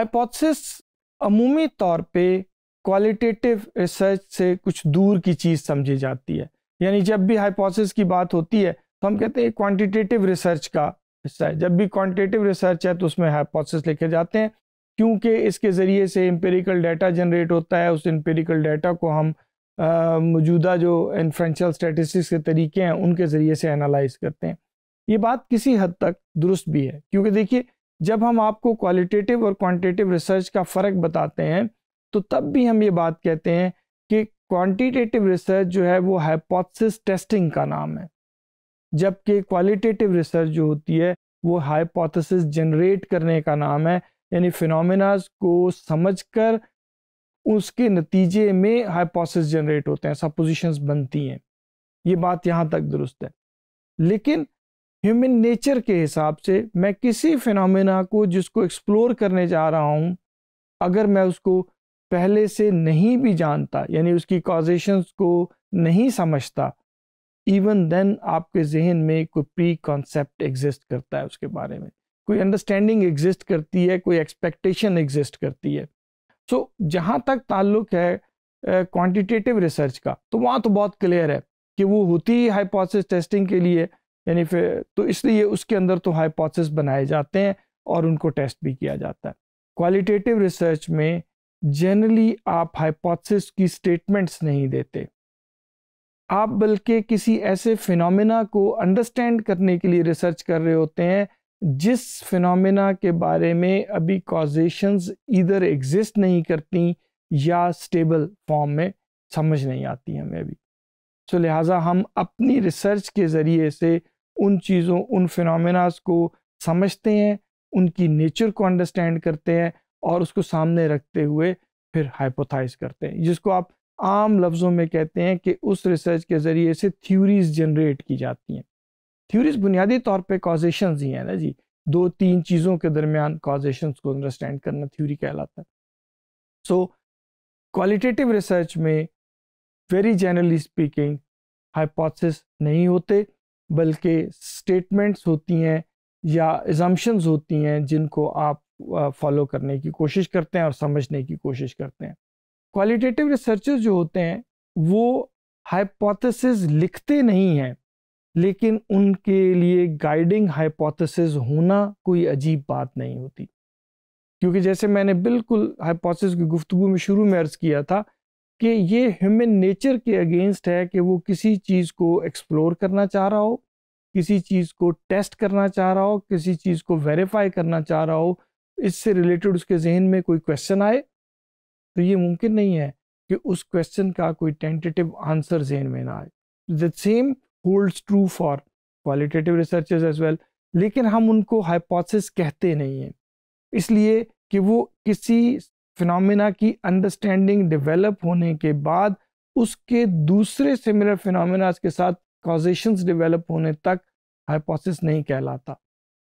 hypothesis अमूमी तौर पे qualitative research से कुछ दूर की चीज़ समझी जाती है यानी जब भी हाइपोथेसिस की बात होती है तो हम कहते हैं क्वांटिटेटिव रिसर्च का हिस्सा है जब भी क्वांटिटेटिव रिसर्च है तो उसमें हाइपोथेसिस लिखे जाते हैं क्योंकि इसके ज़रिए से एम्पेरिकल डाटा जनरेट होता है उस एम्पेरिकल डाटा को हम मौजूदा जो इन्फ्रेंशल स्टैटिस्टिक्स के तरीके हैं उनके ज़रिए से एनालाइज करते हैं ये बात किसी हद तक दुरुस्त भी है क्योंकि देखिए जब हम आपको क्वालिटेटिव और क्वांटिटेटिव रिसर्च का फ़र्क बताते हैं तो तब भी हम ये बात कहते हैं कि क्वांटिटेटिव रिसर्च जो है वो हाइपोथेसिस टेस्टिंग का नाम है जबकि क्वालिटेटिव रिसर्च जो होती है वो हाइपोथेसिस जनरेट करने का नाम है यानी फिनोमिनाज को समझकर उसके नतीजे में हाइपोथेसिस जनरेट होते हैं सपोजिशंस बनती हैं ये बात यहाँ तक दुरुस्त है लेकिन ह्यूमन नेचर के हिसाब से मैं किसी फिनमिना को जिसको एक्सप्लोर करने जा रहा हूँ अगर मैं उसको पहले से नहीं भी जानता यानी उसकी कॉजेशंस को नहीं समझता इवन देन आपके जहन में कोई प्री कॉन्सेप्ट एग्जिस्ट करता है उसके बारे में कोई अंडरस्टैंडिंग एग्जिस्ट करती है कोई एक्सपेक्टेशन एग्जिस्ट करती है सो so, जहाँ तक ताल्लुक है क्वांटिटेटिव uh, रिसर्च का तो वहाँ तो बहुत क्लियर है कि वो होती ही हाइपोसिस टेस्टिंग के लिए यानी फिर तो इसलिए उसके अंदर तो हाइपोथेसिस बनाए जाते हैं और उनको टेस्ट भी किया जाता है क्वालिटेटिव रिसर्च में जनरली आप हाइपोथेसिस की स्टेटमेंट्स नहीं देते आप बल्कि किसी ऐसे फिनोमेना को अंडरस्टैंड करने के लिए रिसर्च कर रहे होते हैं जिस फिनोमेना के बारे में अभी कॉजेशंस इधर एग्जिस्ट नहीं करती या स्टेबल फॉर्म में समझ नहीं आती हमें अभी सो so, लिहाजा हम अपनी रिसर्च के ज़रिए से उन चीज़ों उन फिनमिनाज को समझते हैं उनकी नेचर को अंडरस्टैंड करते हैं और उसको सामने रखते हुए फिर हाइपोथाइज करते हैं जिसको आप आम लफ्ज़ों में कहते हैं कि उस रिसर्च के ज़रिए से थ्यूरीज जनरेट की जाती हैं थ्यूरीज बुनियादी तौर पे कॉजेशन ही हैं ना जी दो तीन चीज़ों के दरमियान कॉजेशन को अंडरस्टैंड करना थ्यूरी कहलाता है सो क्वालिटेटिव रिसर्च में वेरी जनरली स्पीकिंग हाइपोथिस नहीं होते बल्कि स्टेटमेंट्स होती हैं या एजम्पन्स होती हैं जिनको आप फॉलो करने की कोशिश करते हैं और समझने की कोशिश करते हैं क्वालिटेटिव रिसर्चर्स जो होते हैं वो हाइपोथेसिस लिखते नहीं हैं लेकिन उनके लिए गाइडिंग हाइपोथेसिस होना कोई अजीब बात नहीं होती क्योंकि जैसे मैंने बिल्कुल हाइपोथेसिस की गुफ्तु में शुरू में अर्ज़ किया था कि ये ह्यूमन नेचर के अगेंस्ट है कि वो किसी चीज़ को एक्सप्लोर करना चाह रहा हो किसी चीज़ को टेस्ट करना चाह रहा हो किसी चीज़ को वेरीफाई करना चाह रहा हो इससे रिलेटेड उसके जहन में कोई क्वेश्चन आए तो ये मुमकिन नहीं है कि उस क्वेश्चन का कोई टेंटेटिव आंसर जहन में ना आए the same holds true for qualitative researches as well लेकिन हम उनको हाइपोथेसिस कहते नहीं हैं इसलिए कि वो किसी फिनोमेना की अंडरस्टैंडिंग डेवलप होने के बाद उसके दूसरे सिमिलर फिनमिनाज के साथ कॉजेशंस डेवलप होने तक हाइपोसिस नहीं कहलाता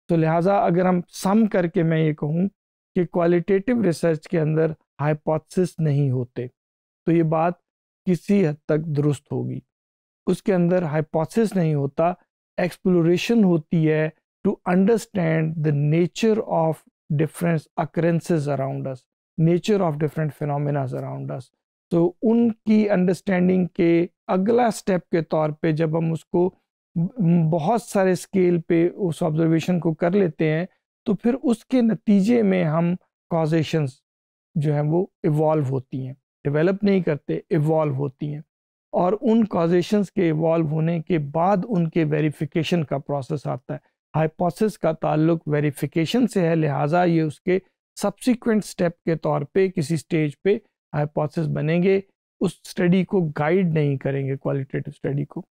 तो लिहाजा अगर हम सम करके मैं ये कहूँ कि क्वालिटेटिव रिसर्च के अंदर हाइपोथेसिस नहीं होते तो ये बात किसी हद तक दुरुस्त होगी उसके अंदर हाइपोथेसिस नहीं होता एक्सप्लोरेशन होती है to understand the nature of difference occurrences around us nature of different phenomenas around us तो उनकी अंडरस्टैंडिंग के अगला स्टेप के तौर पे जब हम उसको बहुत सारे स्केल पे उस ऑब्जर्वेशन को कर लेते हैं तो फिर उसके नतीजे में हम कॉजेशंस जो हैं वो इवॉल्व होती हैं डेवलप नहीं करते इवॉल्व होती हैं और उन कॉजेशंस के इवॉल्व होने के बाद उनके वेरिफिकेशन का प्रोसेस आता है हाइपोसिस का ताल्लुक वेरिफिकेशन से है लिहाजा ये उसके सब्सिक्वेंट स्टेप के तौर पे किसी स्टेज पे हाइपोथेसिस बनेंगे उस स्टडी को गाइड नहीं करेंगे क्वालिटेटिव स्टडी को